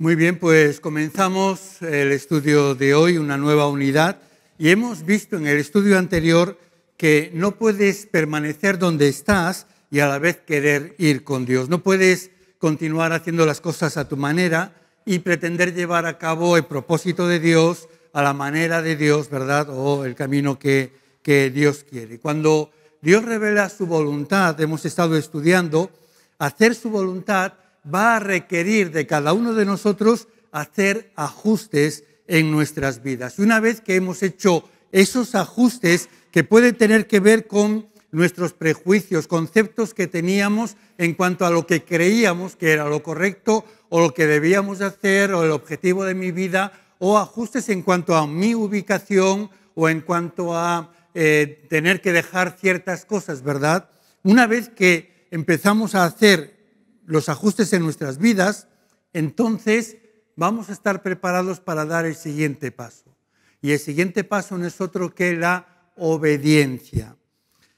Muy bien, pues comenzamos el estudio de hoy, una nueva unidad, y hemos visto en el estudio anterior que no puedes permanecer donde estás y a la vez querer ir con Dios. No puedes continuar haciendo las cosas a tu manera y pretender llevar a cabo el propósito de Dios a la manera de Dios, ¿verdad? O el camino que, Dios quiere. Cuando Dios revela su voluntad, hemos estado estudiando, hacer su voluntad va a requerir de cada uno de nosotros hacer ajustes en nuestras vidas. Una vez que hemos hecho esos ajustes que pueden tener que ver con nuestros prejuicios, conceptos que teníamos en cuanto a lo que creíamos que era lo correcto o lo que debíamos hacer o el objetivo de mi vida o ajustes en cuanto a mi ubicación o en cuanto a eh, tener que dejar ciertas cosas, ¿verdad? Una vez que empezamos a hacer los ajustes en nuestras vidas, entonces vamos a estar preparados para dar el siguiente paso. Y el siguiente paso no es otro que la obediencia.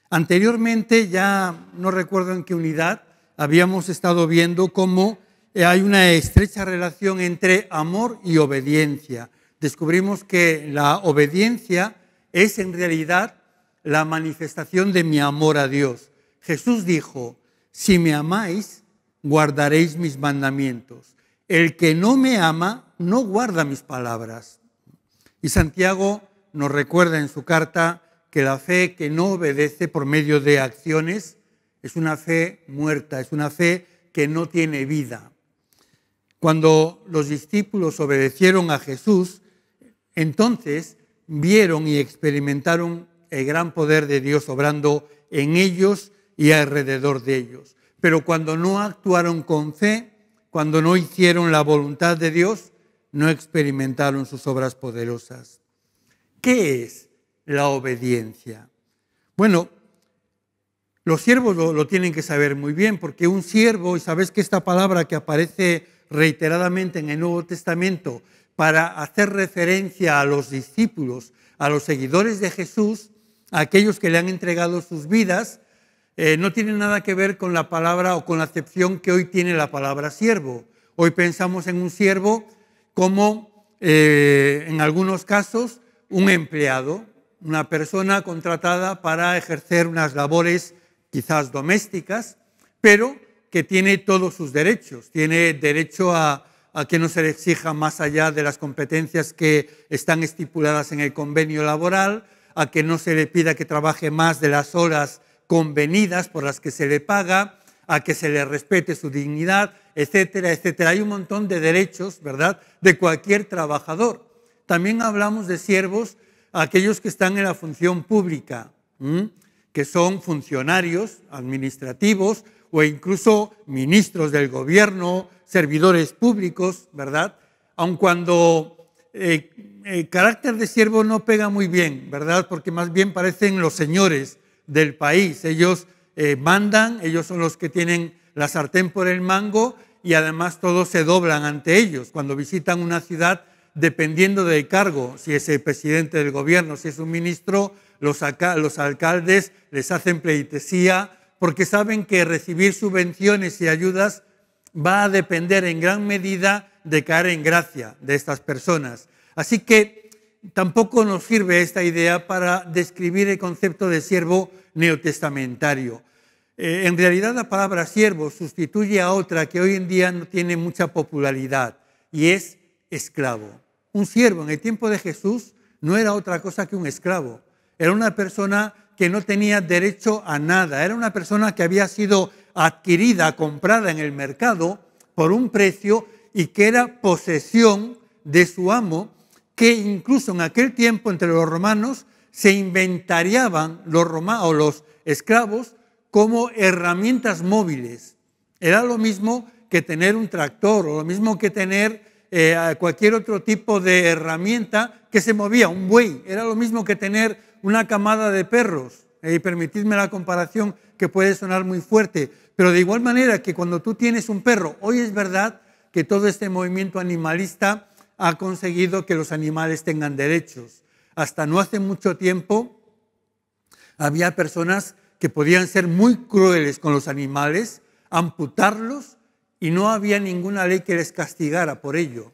Anteriormente, ya no recuerdo en qué unidad, habíamos estado viendo cómo hay una estrecha relación entre amor y obediencia. Descubrimos que la obediencia es en realidad la manifestación de mi amor a Dios. Jesús dijo, si me amáis, guardaréis mis mandamientos. El que no me ama no guarda mis palabras. Y Santiago nos recuerda en su carta que la fe que no obedece por medio de acciones es una fe muerta, es una fe que no tiene vida. Cuando los discípulos obedecieron a Jesús, entonces vieron y experimentaron el gran poder de Dios obrando en ellos y alrededor de ellos. Pero cuando no actuaron con fe, cuando no hicieron la voluntad de Dios, no experimentaron sus obras poderosas. ¿Qué es la obediencia? Bueno, los siervos lo, tienen que saber muy bien, porque un siervo, y sabes que esta palabra que aparece reiteradamente en el Nuevo Testamento para hacer referencia a los discípulos, a los seguidores de Jesús, a aquellos que le han entregado sus vidas, eh, no tiene nada que ver con la palabra o con la acepción que hoy tiene la palabra siervo. Hoy pensamos en un siervo como, eh, en algunos casos, un empleado, una persona contratada para ejercer unas labores quizás domésticas, pero que tiene todos sus derechos. Tiene derecho a que no se le exija más allá de las competencias que están estipuladas en el convenio laboral, a que no se le pida que trabaje más de las horas convenidas por las que se le paga, a que se le respete su dignidad, etcétera, etcétera. Hay un montón de derechos, ¿verdad?, de cualquier trabajador. También hablamos de siervos, aquellos que están en la función pública, que son funcionarios administrativos o incluso ministros del gobierno, servidores públicos, ¿verdad? Aun cuando el eh, eh, carácter de siervo no pega muy bien, ¿verdad? Porque más bien parecen los señores del país. Ellos eh, mandan, ellos son los que tienen la sartén por el mango y además todos se doblan ante ellos. Cuando visitan una ciudad, dependiendo del cargo, si es el presidente del gobierno, si es un ministro, los, los alcaldes les hacen pleitesía porque saben que recibir subvenciones y ayudas va a depender en gran medida de caer en gracia de estas personas. Así que tampoco nos sirve esta idea para describir el concepto de siervo neotestamentario. Eh, en realidad la palabra siervo sustituye a otra que hoy en día no tiene mucha popularidad y es esclavo. Un siervo en el tiempo de Jesús no era otra cosa que un esclavo. Era una persona que no tenía derecho a nada. Era una persona que había sido adquirida, comprada en el mercado por un precio y que era posesión de su amo que incluso en aquel tiempo entre los romanos se inventariaban los romanos los esclavos como herramientas móviles. Era lo mismo que tener un tractor o lo mismo que tener eh, cualquier otro tipo de herramienta que se movía, un buey. Era lo mismo que tener una camada de perros. y permitidme la comparación que puede sonar muy fuerte, pero de igual manera que cuando tú tienes un perro, hoy es verdad que todo este movimiento animalista ha conseguido que los animales tengan derechos. Hasta no hace mucho tiempo había personas que podían ser muy crueles con los animales, amputarlos y no había ninguna ley que les castigara por ello,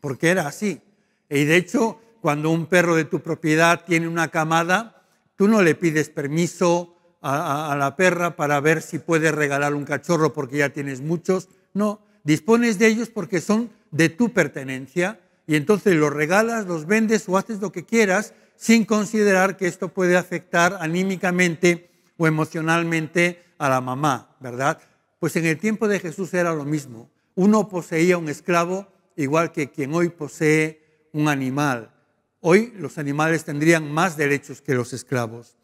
porque era así. Y de hecho, cuando un perro de tu propiedad tiene una camada, tú no le pides permiso a, la perra para ver si puede regalar un cachorro porque ya tienes muchos. No, dispones de ellos porque son de tu pertenencia y entonces los regalas, los vendes o haces lo que quieras sin considerar que esto puede afectar anímicamente o emocionalmente a la mamá, ¿verdad? Pues en el tiempo de Jesús era lo mismo. Uno poseía un esclavo igual que quien hoy posee un animal. Hoy los animales tendrían más derechos que los esclavos.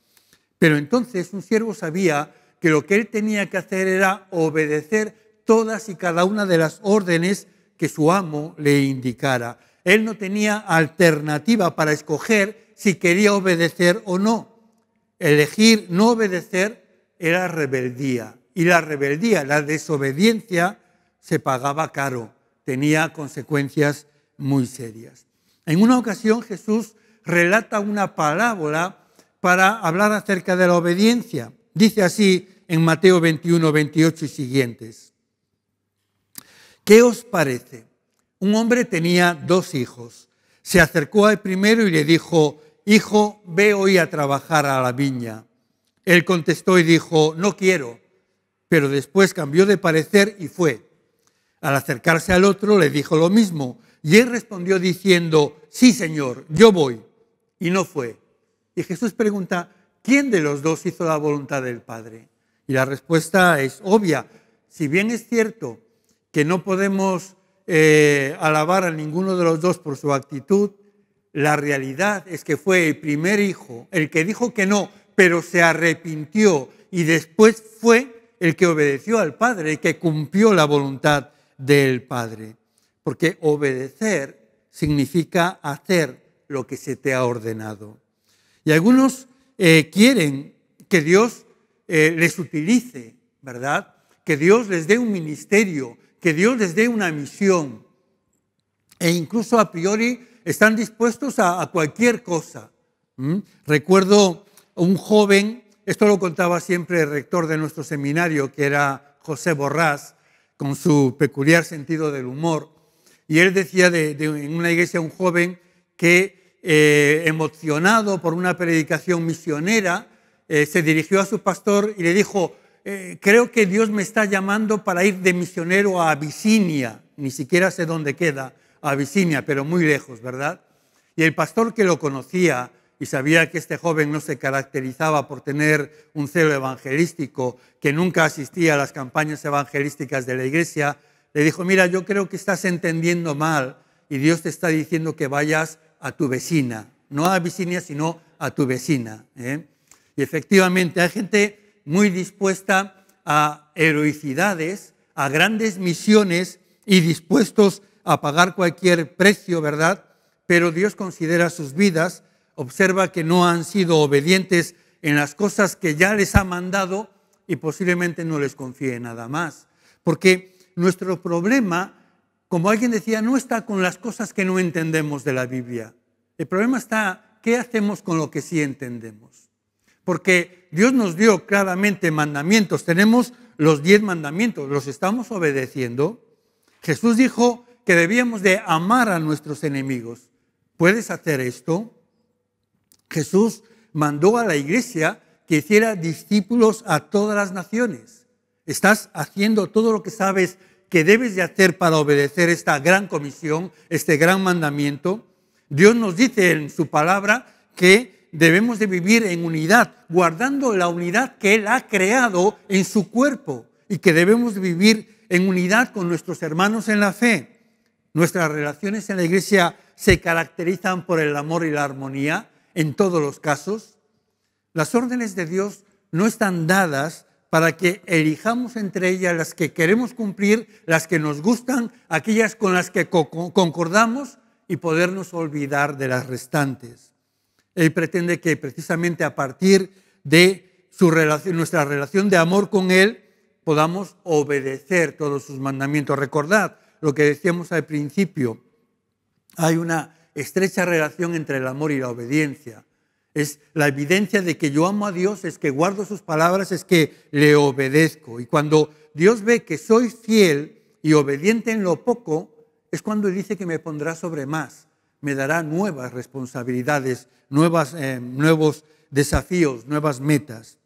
Pero entonces un siervo sabía que lo que él tenía que hacer era obedecer todas y cada una de las órdenes que su amo le indicara. Él no tenía alternativa para escoger si quería obedecer o no. Elegir no obedecer era rebeldía. Y la rebeldía, la desobediencia, se pagaba caro, tenía consecuencias muy serias. En una ocasión Jesús relata una parábola para hablar acerca de la obediencia. Dice así en Mateo 21, 28 y siguientes. ¿Qué os parece? un hombre tenía dos hijos. Se acercó al primero y le dijo, Hijo, ve hoy a trabajar a la viña. Él contestó y dijo, No quiero. Pero después cambió de parecer y fue. Al acercarse al otro le dijo lo mismo. Y él respondió diciendo, Sí, Señor, yo voy. Y no fue. Y Jesús pregunta, ¿quién de los dos hizo la voluntad del Padre? Y la respuesta es obvia. Si bien es cierto que no podemos eh, alabar a ninguno de los dos por su actitud. La realidad es que fue el primer hijo, el que dijo que no, pero se arrepintió y después fue el que obedeció al Padre, y que cumplió la voluntad del Padre. Porque obedecer significa hacer lo que se te ha ordenado. Y algunos eh, quieren que Dios eh, les utilice, ¿verdad? Que Dios les dé un ministerio, que Dios les dé una misión. E incluso a priori están dispuestos a, cualquier cosa. Recuerdo un joven, esto lo contaba siempre el rector de nuestro seminario, que era José Borrás, con su peculiar sentido del humor. Y él decía de, una iglesia un joven que, eh, emocionado por una predicación misionera, eh, se dirigió a su pastor y le dijo, eh, creo que Dios me está llamando para ir de misionero a Abisinia, ni siquiera sé dónde queda Abisinia, pero muy lejos, ¿verdad? Y el pastor que lo conocía y sabía que este joven no se caracterizaba por tener un celo evangelístico, que nunca asistía a las campañas evangelísticas de la iglesia, le dijo, mira, yo creo que estás entendiendo mal y Dios te está diciendo que vayas a tu vecina, no a Abisinia, sino a tu vecina. ¿eh?". Y efectivamente hay gente muy dispuesta a heroicidades, a grandes misiones y dispuestos a pagar cualquier precio, ¿verdad? Pero Dios considera sus vidas, observa que no han sido obedientes en las cosas que ya les ha mandado y posiblemente no les confíe nada más. Porque nuestro problema, como alguien decía, no está con las cosas que no entendemos de la Biblia. El problema está, ¿qué hacemos con lo que sí entendemos? porque Dios nos dio claramente mandamientos. Tenemos los diez mandamientos, los estamos obedeciendo. Jesús dijo que debíamos de amar a nuestros enemigos. ¿Puedes hacer esto? Jesús mandó a la iglesia que hiciera discípulos a todas las naciones. Estás haciendo todo lo que sabes que debes de hacer para obedecer esta gran comisión, este gran mandamiento. Dios nos dice en su palabra que debemos de vivir en unidad, guardando la unidad que Él ha creado en su cuerpo y que debemos vivir en unidad con nuestros hermanos en la fe. Nuestras relaciones en la iglesia se caracterizan por el amor y la armonía en todos los casos. Las órdenes de Dios no están dadas para que elijamos entre ellas las que queremos cumplir, las que nos gustan, aquellas con las que concordamos y podernos olvidar de las restantes. Él pretende que precisamente a partir de nuestra relación de amor con Él podamos obedecer todos sus mandamientos. Recordad lo que decíamos al principio, hay una estrecha relación entre el amor y la obediencia. Es la evidencia de que yo amo a Dios, es que guardo sus palabras, es que le obedezco. Y cuando Dios ve que soy fiel y obediente en lo poco, es cuando dice que me pondrá sobre más me dará nuevas responsabilidades, nuevas, eh, nuevos desafíos, nuevas metas.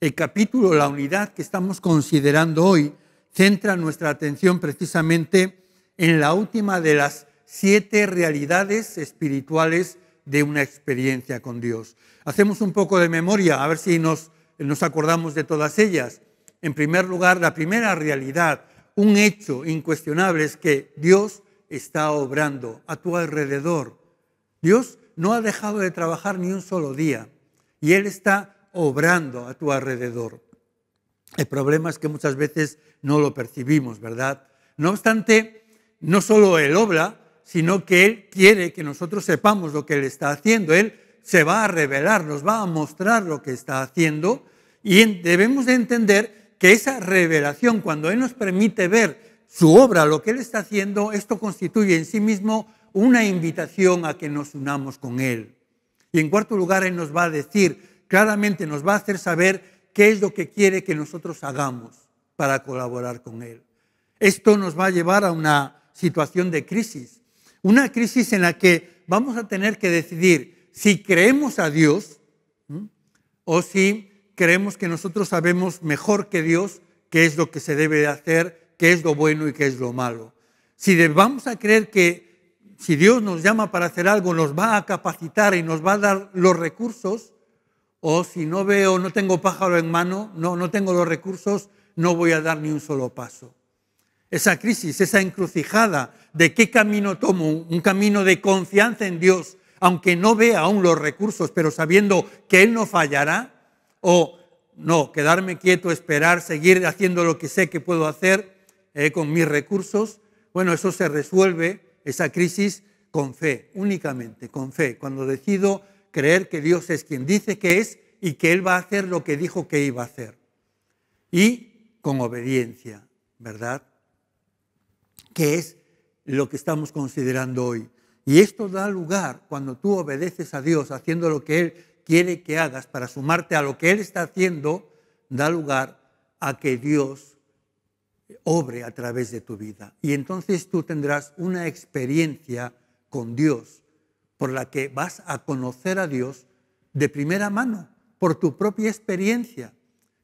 El capítulo, la unidad que estamos considerando hoy, centra nuestra atención precisamente en la última de las siete realidades espirituales de una experiencia con Dios. Hacemos un poco de memoria, a ver si nos, nos acordamos de todas ellas. En primer lugar, la primera realidad, un hecho incuestionable es que Dios está obrando a tu alrededor. Dios no ha dejado de trabajar ni un solo día y Él está obrando a tu alrededor. El problema es que muchas veces no lo percibimos, ¿verdad? No obstante, no solo Él obra, sino que Él quiere que nosotros sepamos lo que Él está haciendo. Él se va a revelar, nos va a mostrar lo que está haciendo y debemos de entender que esa revelación, cuando Él nos permite ver su obra, lo que Él está haciendo, esto constituye en sí mismo una invitación a que nos unamos con Él. Y en cuarto lugar, Él nos va a decir, claramente nos va a hacer saber qué es lo que quiere que nosotros hagamos para colaborar con Él. Esto nos va a llevar a una situación de crisis, una crisis en la que vamos a tener que decidir si creemos a Dios o si creemos que nosotros sabemos mejor que Dios qué es lo que se debe de hacer qué es lo bueno y qué es lo malo. Si vamos a creer que si Dios nos llama para hacer algo, nos va a capacitar y nos va a dar los recursos, o si no veo, no tengo pájaro en mano, no, no tengo los recursos, no voy a dar ni un solo paso. Esa crisis, esa encrucijada de qué camino tomo, un camino de confianza en Dios, aunque no vea aún los recursos, pero sabiendo que Él no fallará, o no, quedarme quieto, esperar, seguir haciendo lo que sé que puedo hacer, eh, con mis recursos. Bueno, eso se resuelve, esa crisis, con fe, únicamente con fe. Cuando decido creer que Dios es quien dice que es y que Él va a hacer lo que dijo que iba a hacer. Y con obediencia, ¿verdad? Que es lo que estamos considerando hoy. Y esto da lugar cuando tú obedeces a Dios haciendo lo que Él quiere que hagas para sumarte a lo que Él está haciendo, da lugar a que Dios obre a través de tu vida. Y entonces tú tendrás una experiencia con Dios por la que vas a conocer a Dios de primera mano, por tu propia experiencia.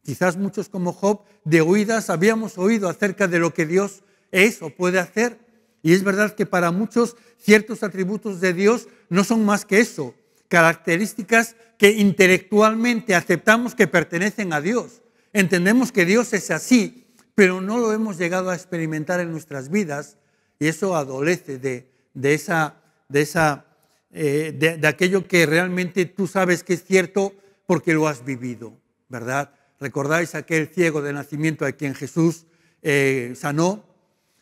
Quizás muchos como Job de oídas habíamos oído acerca de lo que Dios es o puede hacer. Y es verdad que para muchos ciertos atributos de Dios no son más que eso, características que intelectualmente aceptamos que pertenecen a Dios. Entendemos que Dios es así pero no lo hemos llegado a experimentar en nuestras vidas y eso adolece de, esa, de, esa eh, de, aquello que realmente tú sabes que es cierto porque lo has vivido, ¿verdad? Recordáis aquel ciego de nacimiento a quien Jesús eh, sanó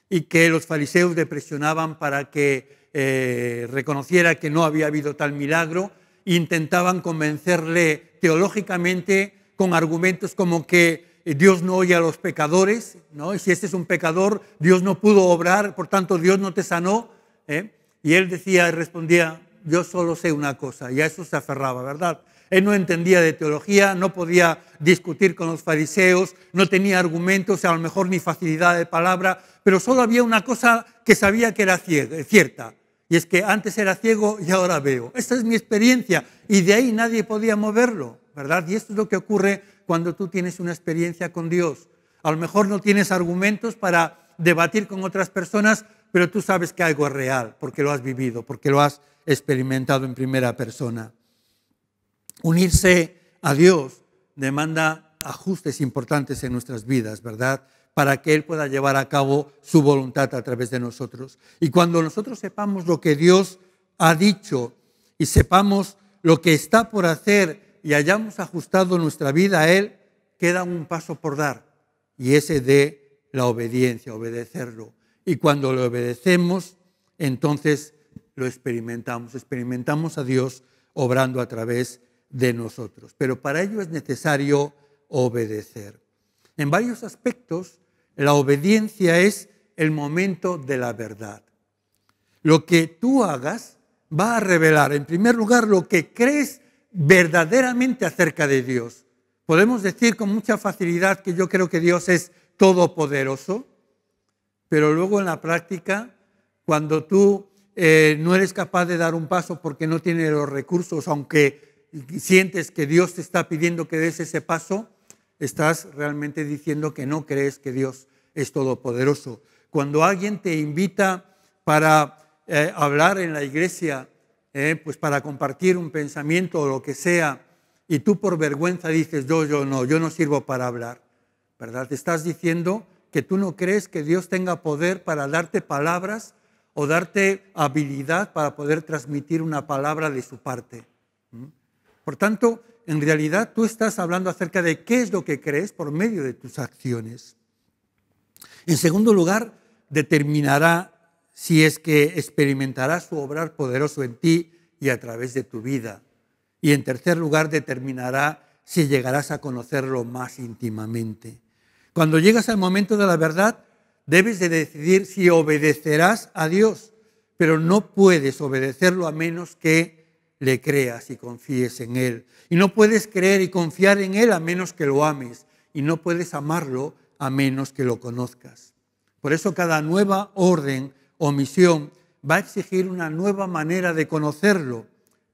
y que los fariseos presionaban para que eh, reconociera que no había habido tal milagro, intentaban convencerle teológicamente con argumentos como que eh, Dios no oye a los pecadores, ¿no? Y si este es un pecador, Dios no pudo obrar, por tanto Dios no te sanó. ¿eh? Y él decía, y respondía, yo solo sé una cosa, y a eso se aferraba, ¿verdad? Él no entendía de teología, no podía discutir con los fariseos, no tenía argumentos, a lo mejor ni facilidad de palabra, pero solo había una cosa que sabía que era eh, cierta, y es que antes era ciego y ahora veo. Esta es mi experiencia, y de ahí nadie podía moverlo, ¿verdad? Y esto es lo que ocurre cuando tú tienes una experiencia con Dios. A lo mejor no tienes argumentos para debatir con otras personas, pero tú sabes que algo es real, porque lo has vivido, porque lo has experimentado en primera persona. Unirse a Dios demanda ajustes importantes en nuestras vidas, ¿verdad? Para que Él pueda llevar a cabo su voluntad a través de nosotros. Y cuando nosotros sepamos lo que Dios ha dicho y sepamos lo que está por hacer y hayamos ajustado nuestra vida a Él, queda un paso por dar, y ese de la obediencia, obedecerlo. Y cuando lo obedecemos, entonces lo experimentamos, experimentamos a Dios obrando a través de nosotros. Pero para ello es necesario obedecer. En varios aspectos, la obediencia es el momento de la verdad. Lo que tú hagas va a revelar, en primer lugar, lo que crees verdaderamente acerca de Dios. Podemos decir con mucha facilidad que yo creo que Dios es todopoderoso, pero luego en la práctica, cuando tú eh, no eres capaz de dar un paso porque no tienes los recursos, aunque sientes que Dios te está pidiendo que des ese paso, estás realmente diciendo que no crees que Dios es todopoderoso. Cuando alguien te invita para eh, hablar en la iglesia ¿eh? pues para compartir un pensamiento o lo que sea, y tú por vergüenza dices, yo, yo no, yo no sirvo para hablar, ¿verdad? Te estás diciendo que tú no crees que Dios tenga poder para darte palabras o darte habilidad para poder transmitir una palabra de su parte. Por tanto, en realidad tú estás hablando acerca de qué es lo que crees por medio de tus acciones. En segundo lugar, determinará si es que experimentará su obrar poderoso en ti y a través de tu vida. Y en tercer lugar, determinará si llegarás a conocerlo más íntimamente. Cuando llegas al momento de la verdad, debes de decidir si obedecerás a Dios, pero no puedes obedecerlo a menos que le creas y confíes en Él. Y no puedes creer y confiar en Él a menos que lo ames. Y no puedes amarlo a menos que lo conozcas. Por eso cada nueva orden omisión, va a exigir una nueva manera de conocerlo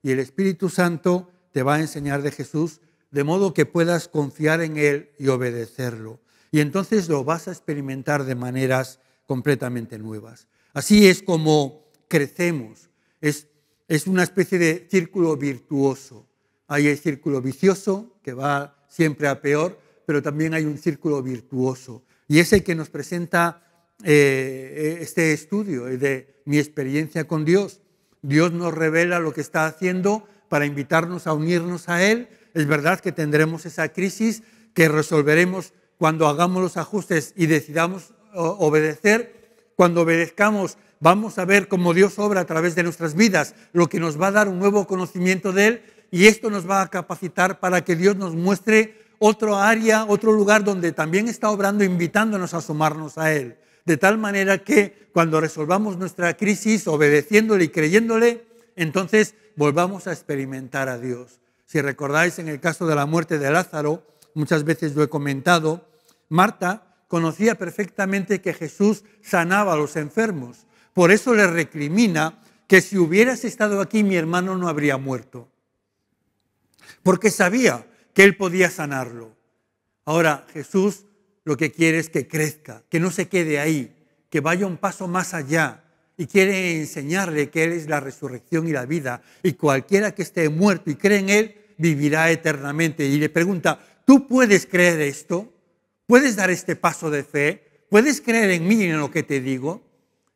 y el Espíritu Santo te va a enseñar de Jesús de modo que puedas confiar en Él y obedecerlo. Y entonces lo vas a experimentar de maneras completamente nuevas. Así es como crecemos. Es, es una especie de círculo virtuoso. Hay el círculo vicioso, que va siempre a peor, pero también hay un círculo virtuoso. Y es el que nos presenta eh, este estudio de mi experiencia con Dios. Dios nos revela lo que está haciendo para invitarnos a unirnos a Él. Es verdad que tendremos esa crisis que resolveremos cuando hagamos los ajustes y decidamos obedecer. Cuando obedezcamos vamos a ver cómo Dios obra a través de nuestras vidas, lo que nos va a dar un nuevo conocimiento de Él y esto nos va a capacitar para que Dios nos muestre otro área, otro lugar donde también está obrando, invitándonos a sumarnos a Él de tal manera que cuando resolvamos nuestra crisis obedeciéndole y creyéndole, entonces volvamos a experimentar a Dios. Si recordáis en el caso de la muerte de Lázaro, muchas veces lo he comentado, Marta conocía perfectamente que Jesús sanaba a los enfermos. Por eso le recrimina que si hubieras estado aquí mi hermano no habría muerto. Porque sabía que él podía sanarlo. Ahora Jesús lo que quiere es que crezca, que no se quede ahí, que vaya un paso más allá. Y quiere enseñarle que Él es la resurrección y la vida. Y cualquiera que esté muerto y cree en Él, vivirá eternamente. Y le pregunta, ¿tú puedes creer esto? ¿Puedes dar este paso de fe? ¿Puedes creer en mí y en lo que te digo?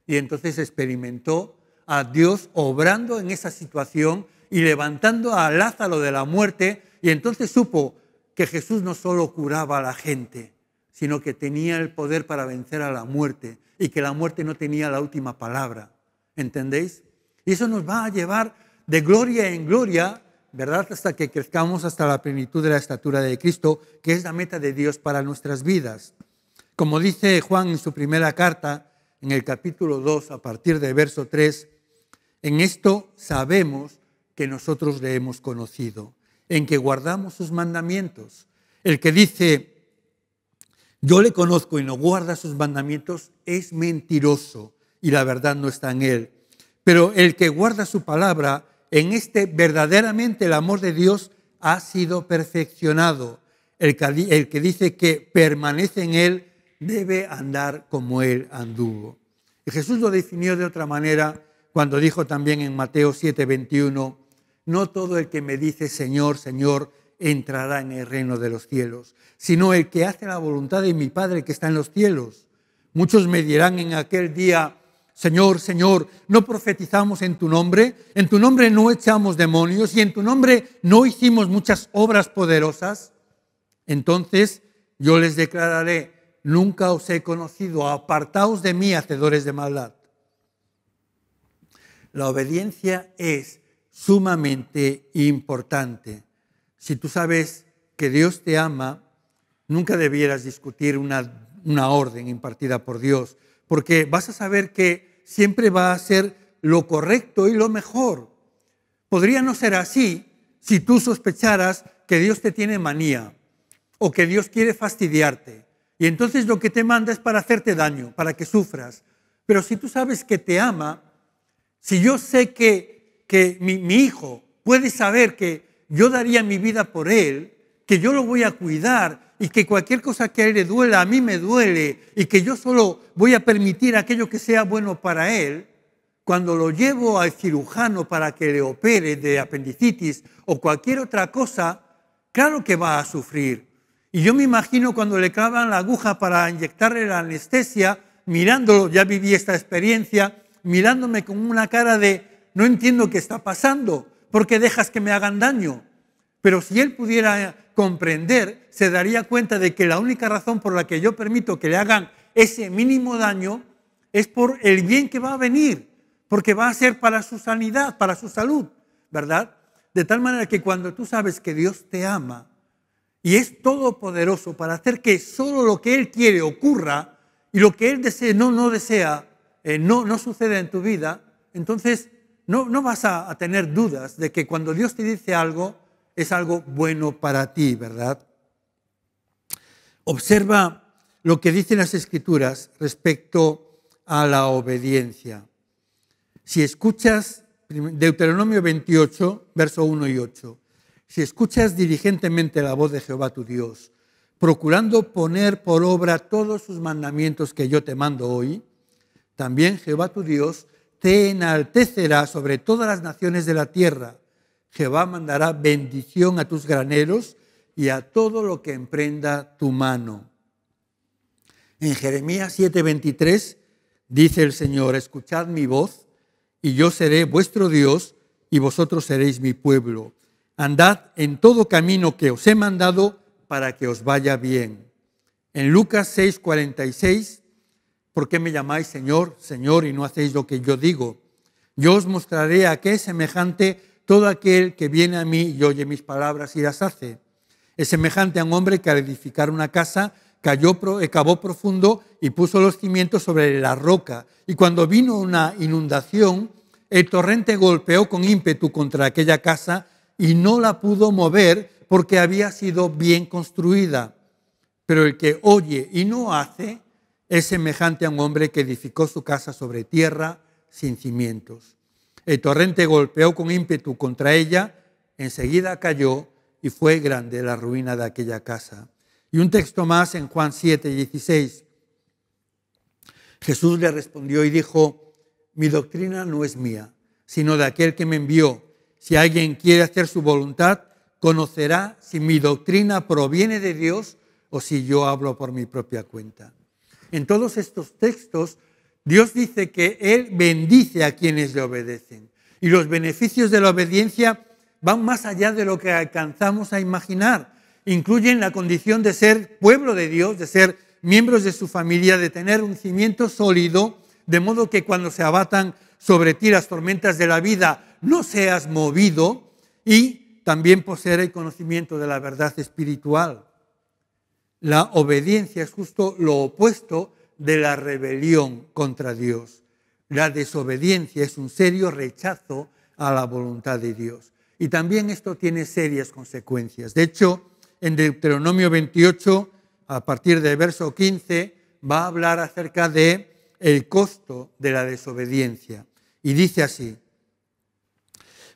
Y entonces experimentó a Dios obrando en esa situación y levantando a Lázaro de la muerte. Y entonces supo que Jesús no solo curaba a la gente, sino que tenía el poder para vencer a la muerte y que la muerte no tenía la última palabra. ¿Entendéis? Y eso nos va a llevar de gloria en gloria, ¿verdad? Hasta que crezcamos hasta la plenitud de la estatura de Cristo, que es la meta de Dios para nuestras vidas. Como dice Juan en su primera carta, en el capítulo 2, a partir del verso 3, en esto sabemos que nosotros le hemos conocido, en que guardamos sus mandamientos. El que dice, yo le conozco y no guarda sus mandamientos, es mentiroso y la verdad no está en él. Pero el que guarda su palabra, en este verdaderamente el amor de Dios ha sido perfeccionado. El que, dice que permanece en él debe andar como él anduvo. Y Jesús lo definió de otra manera cuando dijo también en Mateo 7:21, no todo el que me dice Señor, Señor, entrará en el reino de los cielos, sino el que hace la voluntad de mi Padre que está en los cielos. Muchos me dirán en aquel día, Señor, Señor, no profetizamos en tu nombre, en tu nombre no echamos demonios y en tu nombre no hicimos muchas obras poderosas. Entonces yo les declararé, nunca os he conocido, apartaos de mí, hacedores de maldad. La obediencia es sumamente importante si tú sabes que Dios te ama, nunca debieras discutir una, una orden impartida por Dios, porque vas a saber que siempre va a ser lo correcto y lo mejor. Podría no ser así si tú sospecharas que Dios te tiene manía o que Dios quiere fastidiarte. Y entonces lo que te manda es para hacerte daño, para que sufras. Pero si tú sabes que te ama, si yo sé que, que mi hijo puede saber que yo daría mi vida por él, que yo lo voy a cuidar y que cualquier cosa que a él le duela, a mí me duele y que yo solo voy a permitir aquello que sea bueno para él, cuando lo llevo al cirujano para que le opere de apendicitis o cualquier otra cosa, claro que va a sufrir. Y yo me imagino cuando le clavan la aguja para inyectarle la anestesia, mirándolo, ya viví esta experiencia, mirándome con una cara de no entiendo qué está pasando porque dejas que me hagan daño. Pero si él pudiera eh, comprender, se daría cuenta de que la única razón por la que yo permito que le hagan ese mínimo daño es por el bien que va a venir, porque va a ser para su sanidad, para su salud, ¿verdad? De tal manera que cuando tú sabes que Dios te ama y es todopoderoso para hacer que solo lo que Él quiere ocurra y lo que Él desee, no, no desea, eh, no, no suceda en tu vida, entonces no, vas a, tener dudas de que cuando Dios te dice algo, es algo bueno para ti, ¿verdad? Observa lo que dicen las escrituras respecto a la obediencia. Si escuchas Deuteronomio 28, verso 1 y 8, si escuchas diligentemente la voz de Jehová tu Dios, procurando poner por obra todos sus mandamientos que yo te mando hoy, también Jehová tu Dios te enaltecerá sobre todas las naciones de la tierra. Jehová mandará bendición a tus graneros y a todo lo que emprenda tu mano. En Jeremías 7:23 dice el Señor, escuchad mi voz, y yo seré vuestro Dios, y vosotros seréis mi pueblo. Andad en todo camino que os he mandado para que os vaya bien. En Lucas 6:46 ¿Por qué me llamáis Señor, Señor y no hacéis lo que yo digo? Yo os mostraré a qué es semejante todo aquel que viene a mí y oye mis palabras y las hace. Es semejante a un hombre que al edificar una casa cayó, cavó profundo y puso los cimientos sobre la roca. Y cuando vino una inundación, el torrente golpeó con ímpetu contra aquella casa y no la pudo mover porque había sido bien construida. Pero el que oye y no hace es semejante a un hombre que edificó su casa sobre tierra sin cimientos. El torrente golpeó con ímpetu contra ella, enseguida cayó y fue grande la ruina de aquella casa. Y un texto más en Juan 7, 16. Jesús le respondió y dijo, mi doctrina no es mía, sino de aquel que me envió. Si alguien quiere hacer su voluntad, conocerá si mi doctrina proviene de Dios o si yo hablo por mi propia cuenta en todos estos textos, Dios dice que Él bendice a quienes le obedecen. Y los beneficios de la obediencia van más allá de lo que alcanzamos a imaginar. Incluyen la condición de ser pueblo de Dios, de ser miembros de su familia, de tener un cimiento sólido, de modo que cuando se abatan sobre ti las tormentas de la vida no seas movido y también poseer el conocimiento de la verdad espiritual. La obediencia es justo lo opuesto de la rebelión contra Dios. La desobediencia es un serio rechazo a la voluntad de Dios. Y también esto tiene serias consecuencias. De hecho, en Deuteronomio 28, a partir del verso 15, va a hablar acerca de el costo de la desobediencia. Y dice así,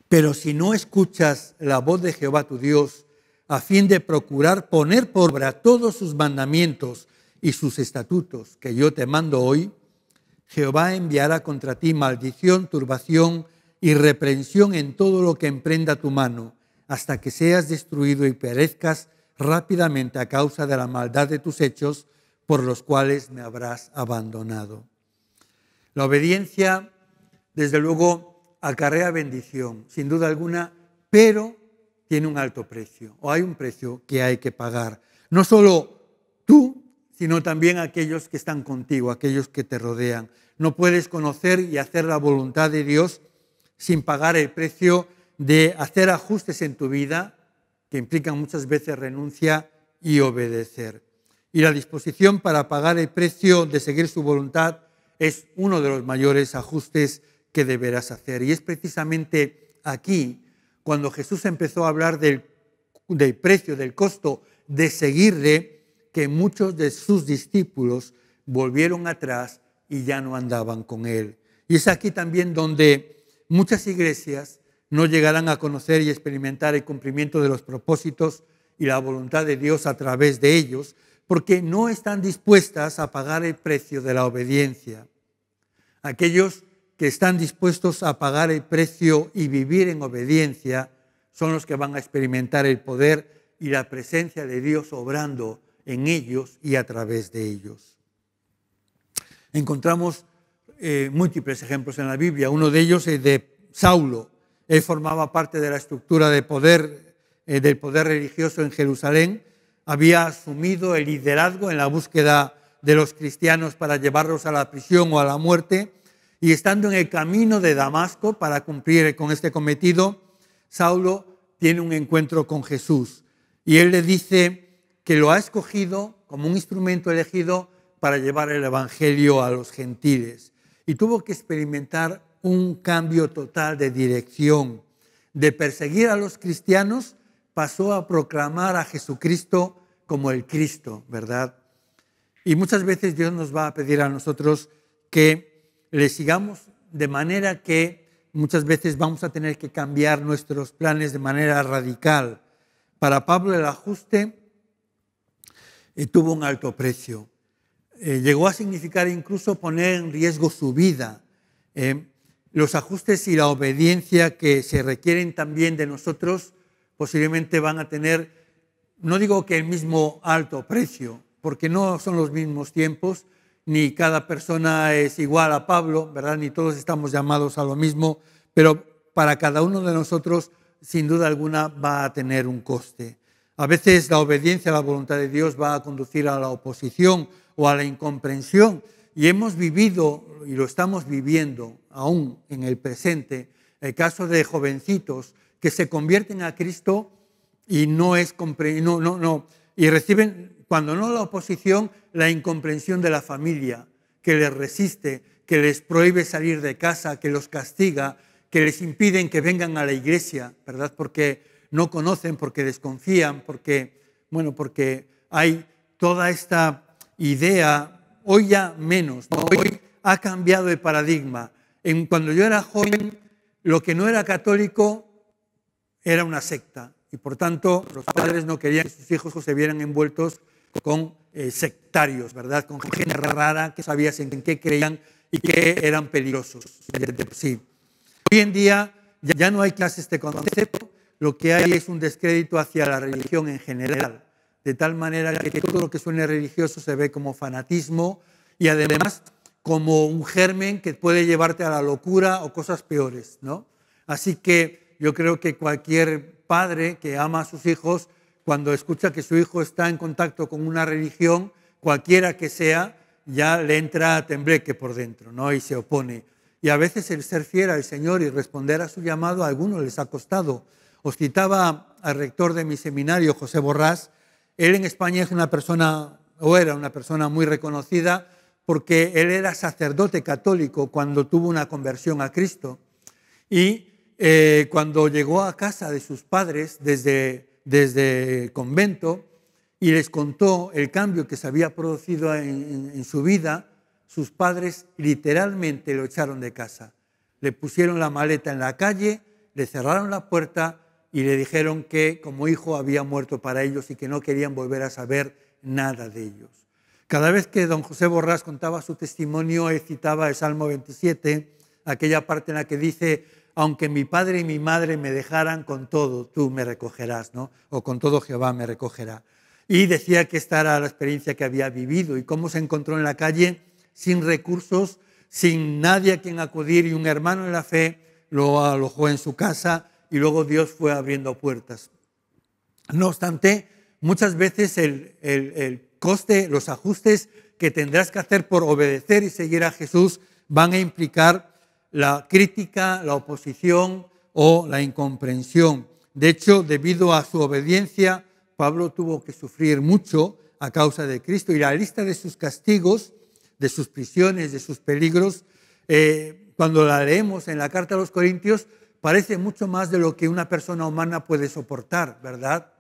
pero si no escuchas la voz de Jehová tu Dios, a fin de procurar poner por obra todos sus mandamientos y sus estatutos que yo te mando hoy, Jehová enviará contra ti maldición, turbación y reprensión en todo lo que emprenda tu mano, hasta que seas destruido y perezcas rápidamente a causa de la maldad de tus hechos, por los cuales me habrás abandonado. La obediencia, desde luego, acarrea bendición, sin duda alguna, pero tiene un alto precio o hay un precio que hay que pagar. No solo tú, sino también aquellos que están contigo, aquellos que te rodean. No puedes conocer y hacer la voluntad de Dios sin pagar el precio de hacer ajustes en tu vida que implican muchas veces renuncia y obedecer. Y la disposición para pagar el precio de seguir su voluntad es uno de los mayores ajustes que deberás hacer. Y es precisamente aquí cuando Jesús empezó a hablar del, precio, del costo de seguirle, que muchos de sus discípulos volvieron atrás y ya no andaban con él. Y es aquí también donde muchas iglesias no llegarán a conocer y experimentar el cumplimiento de los propósitos y la voluntad de Dios a través de ellos, porque no están dispuestas a pagar el precio de la obediencia. Aquellos que están dispuestos a pagar el precio y vivir en obediencia son los que van a experimentar el poder y la presencia de Dios obrando en ellos y a través de ellos. Encontramos eh, múltiples ejemplos en la Biblia. Uno de ellos es de Saulo. Él formaba parte de la estructura de poder, eh, del poder religioso en Jerusalén. Había asumido el liderazgo en la búsqueda de los cristianos para llevarlos a la prisión o a la muerte y estando en el camino de Damasco para cumplir con este cometido, Saulo tiene un encuentro con Jesús. Y él le dice que lo ha escogido como un instrumento elegido para llevar el Evangelio a los gentiles. Y tuvo que experimentar un cambio total de dirección. De perseguir a los cristianos pasó a proclamar a Jesucristo como el Cristo, ¿verdad? Y muchas veces Dios nos va a pedir a nosotros que le sigamos, de manera que muchas veces vamos a tener que cambiar nuestros planes de manera radical. Para Pablo el ajuste eh, tuvo un alto precio. Eh, llegó a significar incluso poner en riesgo su vida. Eh, los ajustes y la obediencia que se requieren también de nosotros posiblemente van a tener, no digo que el mismo alto precio, porque no son los mismos tiempos, ni cada persona es igual a Pablo, ¿verdad? Ni todos estamos llamados a lo mismo, pero para cada uno de nosotros, sin duda alguna, va a tener un coste. A veces la obediencia a la voluntad de Dios va a conducir a la oposición o a la incomprensión. Y hemos vivido, y lo estamos viviendo aún en el presente, el caso de jovencitos que se convierten a Cristo y no es no, no, no, y reciben cuando no la oposición, la incomprensión de la familia, que les resiste, que les prohíbe salir de casa, que los castiga, que les impiden que vengan a la iglesia, ¿verdad? Porque no conocen, porque desconfían, porque, bueno, porque hay toda esta idea, hoy ya menos, hoy ha cambiado el paradigma. cuando yo era joven, lo que no era católico era una secta y por tanto los padres no querían que sus hijos se vieran envueltos con eh, sectarios, ¿verdad? Con gente rara que sabías en qué creían y que eran peligrosos. Sí. Hoy en día ya no hay clases de concepto, lo que hay es un descrédito hacia la religión en general, de tal manera que todo lo que suene religioso se ve como fanatismo y además como un germen que puede llevarte a la locura o cosas peores, ¿no? Así que yo creo que cualquier padre que ama a sus hijos cuando escucha que su hijo está en contacto con una religión, cualquiera que sea, ya le entra a tembleque por dentro, ¿no? Y se opone. Y a veces el ser fiel al Señor y responder a su llamado a algunos les ha costado. Os citaba al rector de mi seminario, José Borrás. Él en España es una persona, o era una persona muy reconocida, porque él era sacerdote católico cuando tuvo una conversión a Cristo. Y eh, cuando llegó a casa de sus padres, desde desde el convento y les contó el cambio que se había producido en, su vida, sus padres literalmente lo echaron de casa. Le pusieron la maleta en la calle, le cerraron la puerta y le dijeron que como hijo había muerto para ellos y que no querían volver a saber nada de ellos. Cada vez que don José Borrás contaba su testimonio, él citaba el Salmo 27, aquella parte en la que dice, aunque mi padre y mi madre me dejaran, con todo tú me recogerás, ¿no? O con todo Jehová me recogerá. Y decía que esta era la experiencia que había vivido y cómo se encontró en la calle sin recursos, sin nadie a quien acudir y un hermano en la fe lo alojó en su casa y luego Dios fue abriendo puertas. No obstante, muchas veces el, el coste, los ajustes que tendrás que hacer por obedecer y seguir a Jesús van a implicar la crítica, la oposición o la incomprensión. De hecho, debido a su obediencia, Pablo tuvo que sufrir mucho a causa de Cristo y la lista de sus castigos, de sus prisiones, de sus peligros, eh, cuando la leemos en la carta a los Corintios, parece mucho más de lo que una persona humana puede soportar, ¿verdad?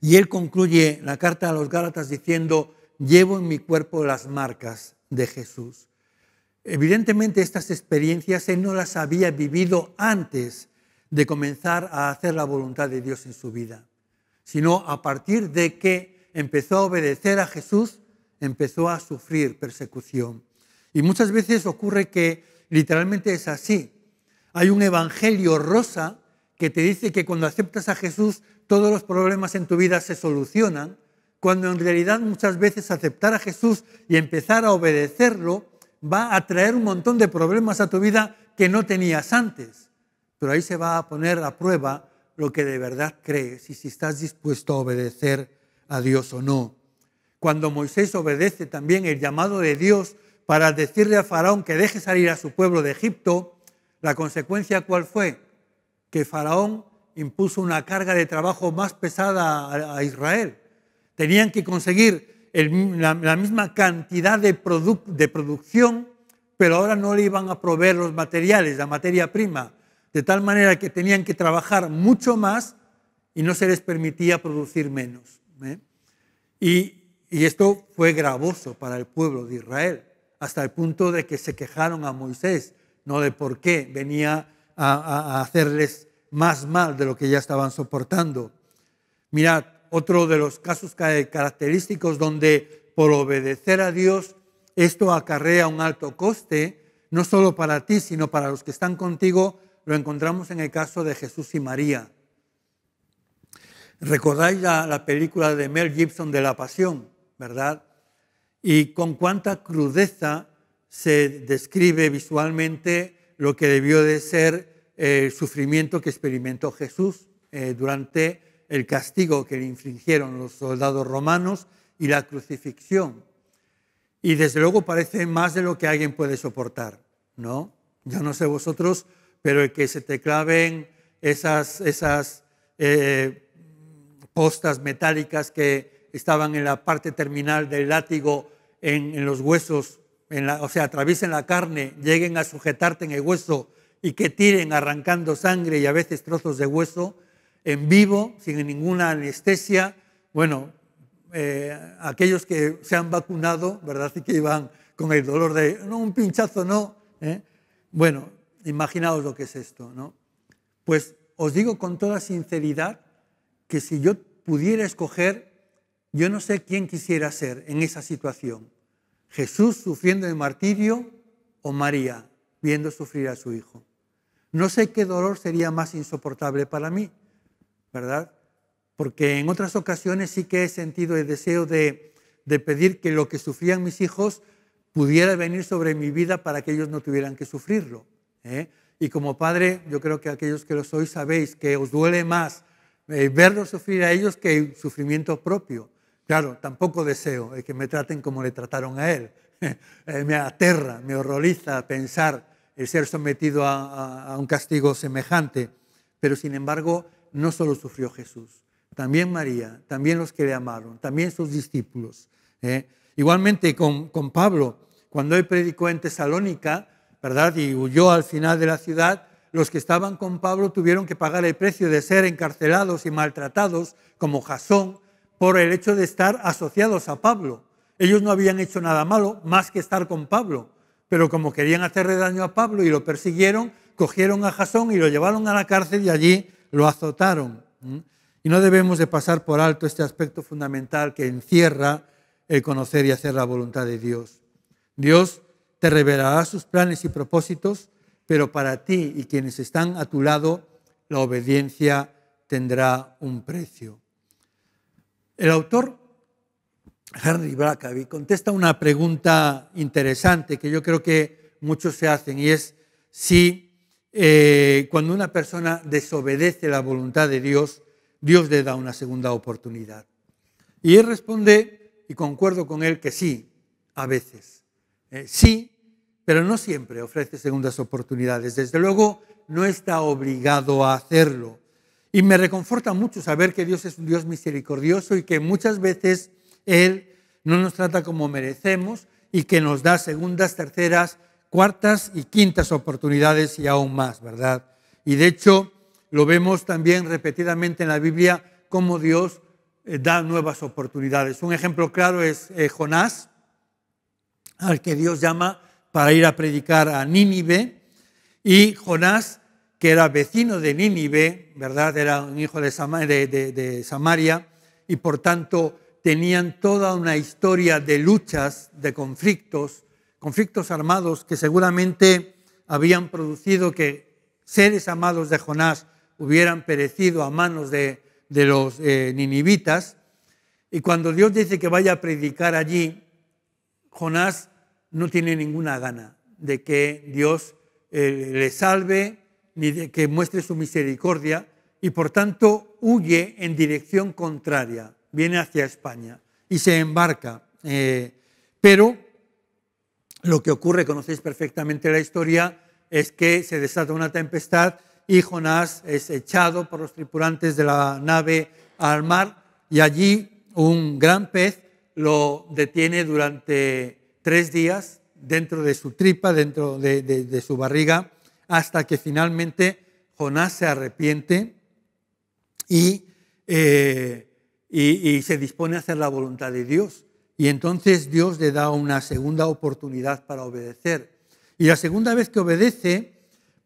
Y él concluye la carta a los Gálatas diciendo, llevo en mi cuerpo las marcas de Jesús. Evidentemente estas experiencias él no las había vivido antes de comenzar a hacer la voluntad de Dios en su vida, sino a partir de que empezó a obedecer a Jesús, empezó a sufrir persecución. Y muchas veces ocurre que literalmente es así. Hay un evangelio rosa que te dice que cuando aceptas a Jesús todos los problemas en tu vida se solucionan, cuando en realidad muchas veces aceptar a Jesús y empezar a obedecerlo va a traer un montón de problemas a tu vida que no tenías antes. Pero ahí se va a poner a prueba lo que de verdad crees y si estás dispuesto a obedecer a Dios o no. Cuando Moisés obedece también el llamado de Dios para decirle a Faraón que deje salir a su pueblo de Egipto, la consecuencia cuál fue? Que Faraón impuso una carga de trabajo más pesada a Israel. Tenían que conseguir la, misma cantidad de, de producción, pero ahora no le iban a proveer los materiales, la materia prima, de tal manera que tenían que trabajar mucho más y no se les permitía producir menos. ¿eh? Y, esto fue gravoso para el pueblo de Israel, hasta el punto de que se quejaron a Moisés, no de por qué venía a, a hacerles más mal de lo que ya estaban soportando. Mirad, otro de los casos característicos donde por obedecer a Dios esto acarrea un alto coste, no solo para ti, sino para los que están contigo, lo encontramos en el caso de Jesús y María. Recordáis la, película de Mel Gibson de la Pasión, ¿verdad? Y con cuánta crudeza se describe visualmente lo que debió de ser el sufrimiento que experimentó Jesús eh, durante el castigo que le infringieron los soldados romanos y la crucifixión. Y desde luego parece más de lo que alguien puede soportar, ¿no? Yo no sé vosotros, pero el que se te claven esas, esas eh, postas metálicas que estaban en la parte terminal del látigo, en, los huesos, en la, o sea, atraviesen la carne, lleguen a sujetarte en el hueso y que tiren arrancando sangre y a veces trozos de hueso, en vivo, sin ninguna anestesia. Bueno, eh, aquellos que se han vacunado, ¿verdad? Y que iban con el dolor de, no, un pinchazo no. ¿eh? Bueno, imaginaos lo que es esto, ¿no? Pues os digo con toda sinceridad que si yo pudiera escoger, yo no sé quién quisiera ser en esa situación. Jesús sufriendo el martirio o María viendo sufrir a su hijo. No sé qué dolor sería más insoportable para mí, ¿verdad? Porque en otras ocasiones sí que he sentido el deseo de, pedir que lo que sufrían mis hijos pudiera venir sobre mi vida para que ellos no tuvieran que sufrirlo. ¿eh? Y como padre, yo creo que aquellos que lo sois sabéis que os duele más eh, verlos sufrir a ellos que el sufrimiento propio. Claro, tampoco deseo que me traten como le trataron a él. Eh, me aterra, me horroriza pensar el ser sometido a un castigo semejante. Pero sin embargo, no solo sufrió Jesús, también María, también los que le amaron, también sus discípulos. ¿eh? Igualmente con, con Pablo, cuando él predicó en Tesalónica, ¿verdad? Y huyó al final de la ciudad, los que estaban con Pablo tuvieron que pagar el precio de ser encarcelados y maltratados como Jasón por el hecho de estar asociados a Pablo. Ellos no habían hecho nada malo más que estar con Pablo, pero como querían hacerle daño a Pablo y lo persiguieron, cogieron a Jasón y lo llevaron a la cárcel y allí lo azotaron. Y no debemos de pasar por alto este aspecto fundamental que encierra el conocer y hacer la voluntad de Dios. Dios te revelará sus planes y propósitos, pero para ti y quienes están a tu lado, la obediencia tendrá un precio. El autor Henry Blackaby contesta una pregunta interesante que yo creo que muchos se hacen y es si eh, cuando una persona desobedece la voluntad de Dios, Dios le da una segunda oportunidad. Y él responde, y concuerdo con él, que sí, a veces. Eh, sí, pero no siempre ofrece segundas oportunidades. Desde luego, no está obligado a hacerlo. Y me reconforta mucho saber que Dios es un Dios misericordioso y que muchas veces Él no nos trata como merecemos y que nos da segundas, terceras cuartas y quintas oportunidades y aún más, ¿verdad? Y de hecho lo vemos también repetidamente en la Biblia cómo Dios eh, da nuevas oportunidades. Un ejemplo claro es eh, Jonás, al que Dios llama para ir a predicar a Nínive, y Jonás, que era vecino de Nínive, ¿verdad? Era un hijo de, de Samaria, y por tanto tenían toda una historia de luchas, de conflictos, conflictos armados que seguramente habían producido que seres amados de Jonás hubieran perecido a manos de, los eh, ninivitas. Y cuando Dios dice que vaya a predicar allí, Jonás no tiene ninguna gana de que Dios eh, le salve ni de que muestre su misericordia y por tanto huye en dirección contraria, viene hacia España y se embarca. Eh, pero lo que ocurre, conocéis perfectamente la historia, es que se desata una tempestad y Jonás es echado por los tripulantes de la nave al mar y allí un gran pez lo detiene durante tres días dentro de su tripa, dentro de, su barriga, hasta que finalmente Jonás se arrepiente y eh, se dispone a hacer la voluntad de Dios. Y entonces Dios le da una segunda oportunidad para obedecer. Y la segunda vez que obedece,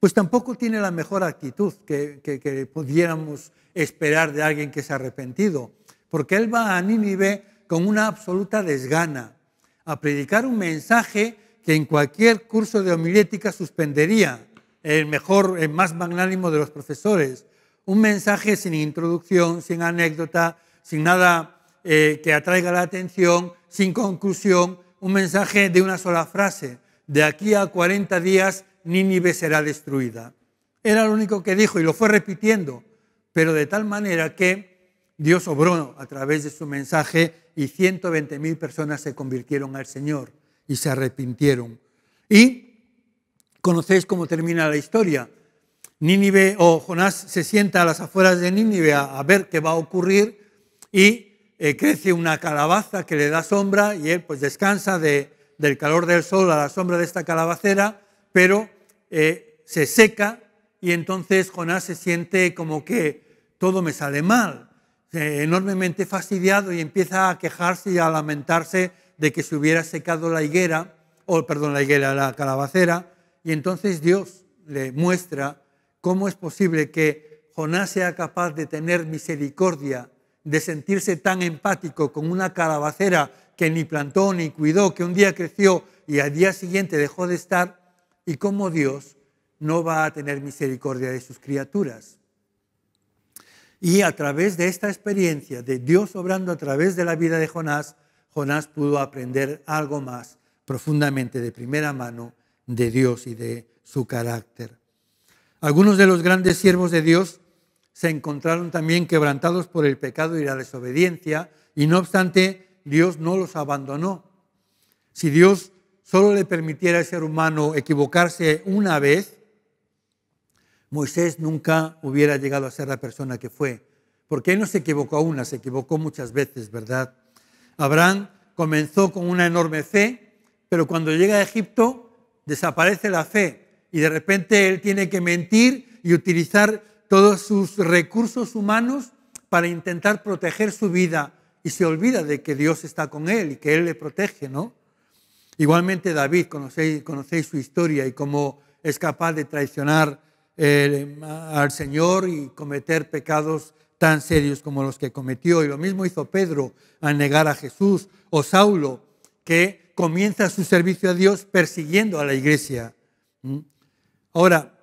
pues tampoco tiene la mejor actitud que, que, pudiéramos esperar de alguien que se ha arrepentido. Porque él va a Nínive con una absoluta desgana a predicar un mensaje que en cualquier curso de homilética suspendería el mejor, el más magnánimo de los profesores. Un mensaje sin introducción, sin anécdota, sin nada eh, que atraiga la atención, sin conclusión, un mensaje de una sola frase. De aquí a 40 días Nínive será destruida. Era lo único que dijo y lo fue repitiendo, pero de tal manera que Dios obró a través de su mensaje y 120.000 personas se convirtieron al Señor y se arrepintieron. Y conocéis cómo termina la historia. Nínive o Jonás se sienta a las afueras de Nínive a, a ver qué va a ocurrir y eh, crece una calabaza que le da sombra y él pues descansa del calor del sol a la sombra de esta calabacera, pero eh, se seca y entonces Jonás se siente como que todo me sale mal, enormemente fastidiado y empieza a quejarse y a lamentarse de que se hubiera secado la higuera, o perdón, la higuera, la calabacera, y entonces Dios le muestra cómo es posible que Jonás sea capaz de tener misericordia de sentirse tan empático con una calabacera que ni plantó ni cuidó, que un día creció y al día siguiente dejó de estar, y cómo Dios no va a tener misericordia de sus criaturas. Y a través de esta experiencia de Dios obrando a través de la vida de Jonás, Jonás pudo aprender algo más profundamente de primera mano de Dios y de su carácter. Algunos de los grandes siervos de Dios se encontraron también quebrantados por el pecado y la desobediencia, y no obstante, Dios no los abandonó. Si Dios solo le permitiera al ser humano equivocarse una vez, Moisés nunca hubiera llegado a ser la persona que fue, porque él no se equivocó una, se equivocó muchas veces, ¿verdad? Abraham comenzó con una enorme fe, pero cuando llega a Egipto desaparece la fe y de repente él tiene que mentir y utilizar todos sus recursos humanos para intentar proteger su vida y se olvida de que Dios está con él y que él le protege, ¿no? Igualmente David, conocéis, su historia y cómo es capaz de traicionar eh, al Señor y cometer pecados tan serios como los que cometió. Y lo mismo hizo Pedro al negar a Jesús o Saulo, que comienza su servicio a Dios persiguiendo a la iglesia. Ahora,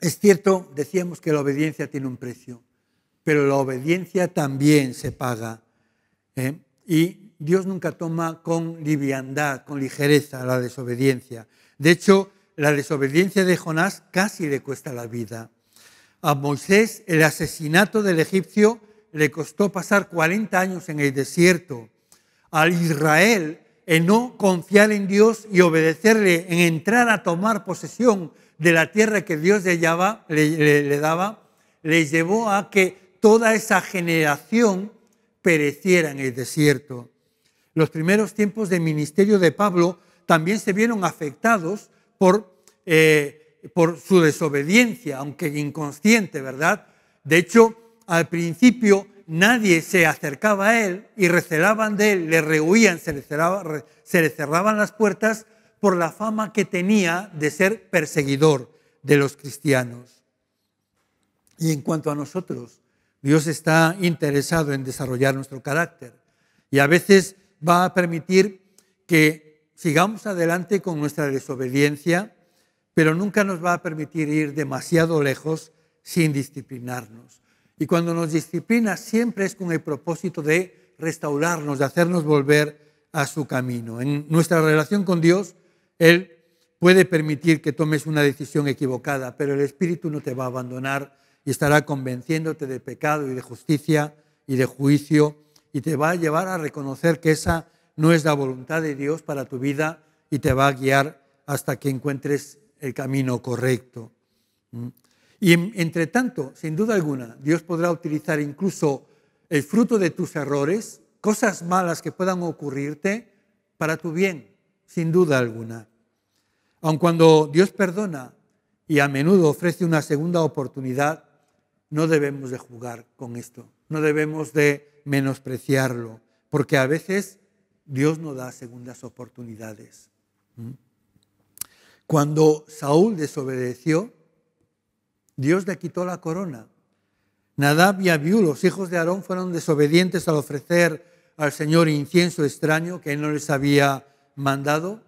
es cierto, decíamos que la obediencia tiene un precio, pero la obediencia también se paga. ¿eh? Y Dios nunca toma con liviandad, con ligereza la desobediencia. De hecho, la desobediencia de Jonás casi le cuesta la vida. A Moisés el asesinato del egipcio le costó pasar 40 años en el desierto. A Israel en no confiar en Dios y obedecerle, en entrar a tomar posesión de la tierra que Dios le, daba, le, les llevó a que toda esa generación pereciera en el desierto. Los primeros tiempos de ministerio de Pablo también se vieron afectados por, eh, por su desobediencia, aunque inconsciente, ¿verdad? De hecho, al principio nadie se acercaba a él y recelaban de él, le rehuían, se le cerraban las puertas por la fama que tenía de ser perseguidor de los cristianos. Y en cuanto a nosotros, Dios está interesado en desarrollar nuestro carácter y a veces va a permitir que sigamos adelante con nuestra desobediencia, pero nunca nos va a permitir ir demasiado lejos sin disciplinarnos. Y cuando nos disciplina siempre es con el propósito de restaurarnos, de hacernos volver a su camino. En nuestra relación con Dios él puede permitir que tomes una decisión equivocada, pero el Espíritu no te va a abandonar y estará convenciéndote de pecado y de justicia y de juicio y te va a llevar a reconocer que esa no es la voluntad de Dios para tu vida y te va a guiar hasta que encuentres el camino correcto. Mm. Y entre tanto, sin duda alguna, Dios podrá utilizar incluso el fruto de tus errores, cosas malas que puedan ocurrirte, para tu bien, sin duda alguna. Aun cuando Dios perdona y a menudo ofrece una segunda oportunidad, no debemos de jugar con esto, no debemos de menospreciarlo, porque a veces Dios no da segundas oportunidades. ¿Mm? Cuando Saúl desobedeció, Dios le quitó la corona. Nadab y Abiú, los hijos de Aarón, fueron desobedientes al ofrecer al Señor incienso extraño que él no les había mandado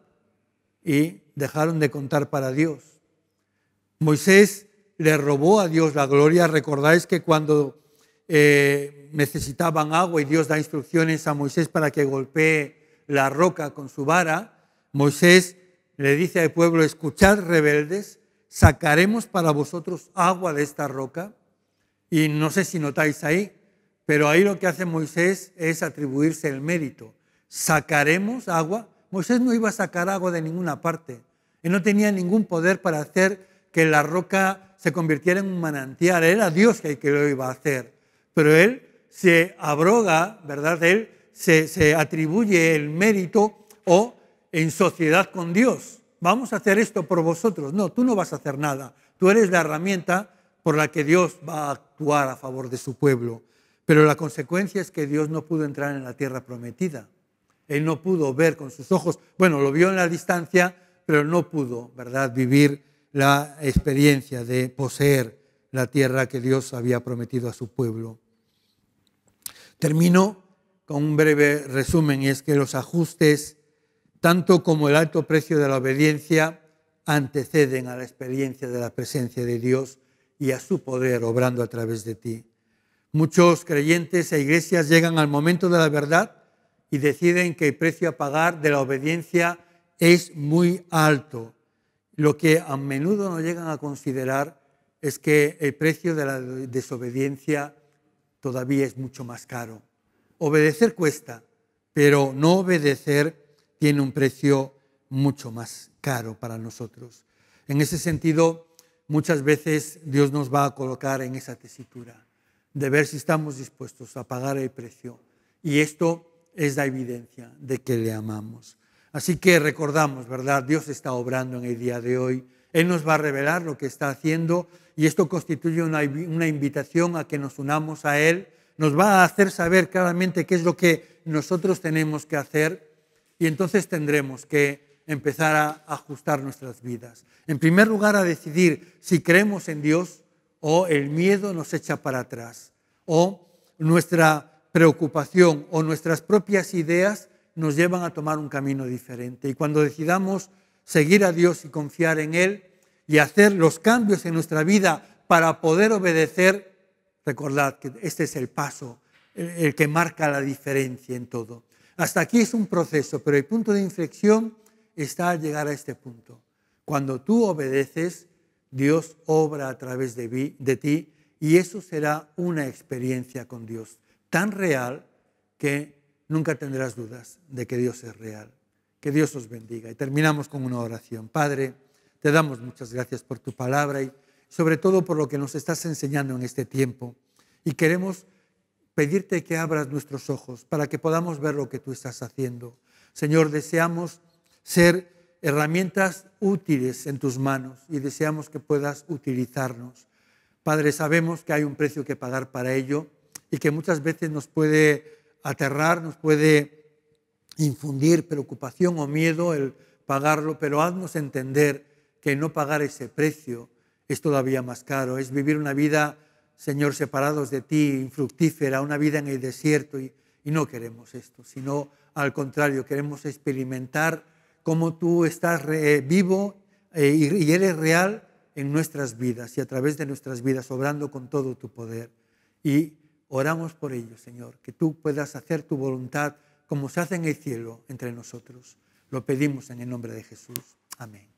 y dejaron de contar para Dios. Moisés le robó a Dios la gloria. Recordáis que cuando eh, necesitaban agua y Dios da instrucciones a Moisés para que golpee la roca con su vara, Moisés le dice al pueblo, escuchad rebeldes, sacaremos para vosotros agua de esta roca. Y no sé si notáis ahí, pero ahí lo que hace Moisés es atribuirse el mérito. Sacaremos agua Moisés no iba a sacar agua de ninguna parte. Él no tenía ningún poder para hacer que la roca se convirtiera en un manantial. Era Dios el que lo iba a hacer. Pero él se abroga, ¿verdad? Él se, se atribuye el mérito o en sociedad con Dios. Vamos a hacer esto por vosotros. No, tú no vas a hacer nada. Tú eres la herramienta por la que Dios va a actuar a favor de su pueblo. Pero la consecuencia es que Dios no pudo entrar en la tierra prometida. Él no pudo ver con sus ojos, bueno, lo vio en la distancia, pero no pudo, ¿verdad?, vivir la experiencia de poseer la tierra que Dios había prometido a su pueblo. Termino con un breve resumen y es que los ajustes, tanto como el alto precio de la obediencia, anteceden a la experiencia de la presencia de Dios y a su poder obrando a través de ti. Muchos creyentes e iglesias llegan al momento de la verdad y deciden que el precio a pagar de la obediencia es muy alto. Lo que a menudo no llegan a considerar es que el precio de la desobediencia todavía es mucho más caro. Obedecer cuesta, pero no obedecer tiene un precio mucho más caro para nosotros. En ese sentido, muchas veces Dios nos va a colocar en esa tesitura de ver si estamos dispuestos a pagar el precio. Y esto es la evidencia de que le amamos. Así que recordamos, ¿verdad? Dios está obrando en el día de hoy. Él nos va a revelar lo que está haciendo y esto constituye una, una invitación a que nos unamos a Él. Nos va a hacer saber claramente qué es lo que nosotros tenemos que hacer y entonces tendremos que empezar a ajustar nuestras vidas. En primer lugar, a decidir si creemos en Dios o el miedo nos echa para atrás o nuestra preocupación o nuestras propias ideas nos llevan a tomar un camino diferente. Y cuando decidamos seguir a Dios y confiar en Él y hacer los cambios en nuestra vida para poder obedecer, recordad que este es el paso, el, que marca la diferencia en todo. Hasta aquí es un proceso, pero el punto de inflexión está al llegar a este punto. Cuando tú obedeces, Dios obra a través de, de ti y eso será una experiencia con Dios tan real que nunca tendrás dudas de que Dios es real. Que Dios os bendiga. Y terminamos con una oración. Padre, te damos muchas gracias por tu palabra y sobre todo por lo que nos estás enseñando en este tiempo. Y queremos pedirte que abras nuestros ojos para que podamos ver lo que tú estás haciendo. Señor, deseamos ser herramientas útiles en tus manos y deseamos que puedas utilizarnos. Padre, sabemos que hay un precio que pagar para ello y que muchas veces nos puede aterrar, nos puede infundir preocupación o miedo el pagarlo, pero haznos entender que no pagar ese precio es todavía más caro, es vivir una vida, Señor, separados de ti, infructífera, una vida en el desierto y, no queremos esto, sino al contrario, queremos experimentar cómo tú estás eh, vivo eh, y, eres real en nuestras vidas y a través de nuestras vidas, obrando con todo tu poder. Y Oramos por ello, Señor, que tú puedas hacer tu voluntad como se hace en el cielo entre nosotros. Lo pedimos en el nombre de Jesús. Amén.